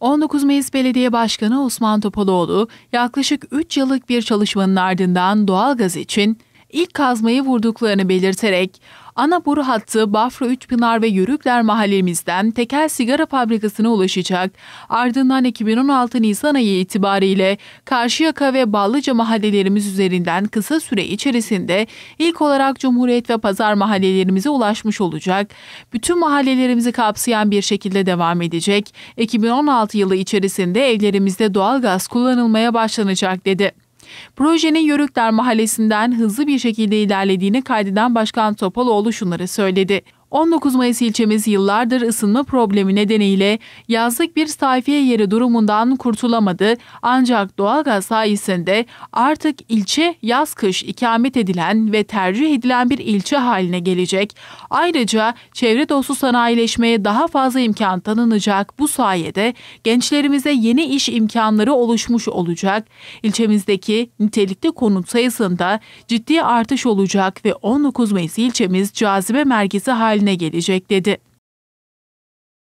19 Mayıs Belediye Başkanı Osman Topaloğlu yaklaşık 3 yıllık bir çalışmanın ardından doğalgaz için ilk kazmayı vurduklarını belirterek ana boru hattı Bafra Üçpınar ve Yörükler mahallemizden tekel sigara fabrikasına ulaşacak. Ardından 2016 Nisan ayı itibariyle Karşıyaka ve Ballıca mahallelerimiz üzerinden kısa süre içerisinde ilk olarak Cumhuriyet ve Pazar mahallelerimize ulaşmış olacak. Bütün mahallelerimizi kapsayan bir şekilde devam edecek. 2016 yılı içerisinde evlerimizde doğal gaz kullanılmaya başlanacak dedi. Projenin Yörükler Mahallesi'nden hızlı bir şekilde ilerlediğini kaydeden Başkan Topaloğlu şunları söyledi. 19 Mayıs ilçemiz yıllardır ısınma problemi nedeniyle yazlık bir sayfiye yeri durumundan kurtulamadı ancak doğalgaz sayesinde artık ilçe yaz kış ikamet edilen ve tercih edilen bir ilçe haline gelecek. Ayrıca çevre dostu sanayileşmeye daha fazla imkan tanınacak bu sayede gençlerimize yeni iş imkanları oluşmuş olacak. İlçemizdeki nitelikli konut sayısında ciddi artış olacak ve 19 Mayıs ilçemiz cazibe merkezi haline haline gelecek dedi.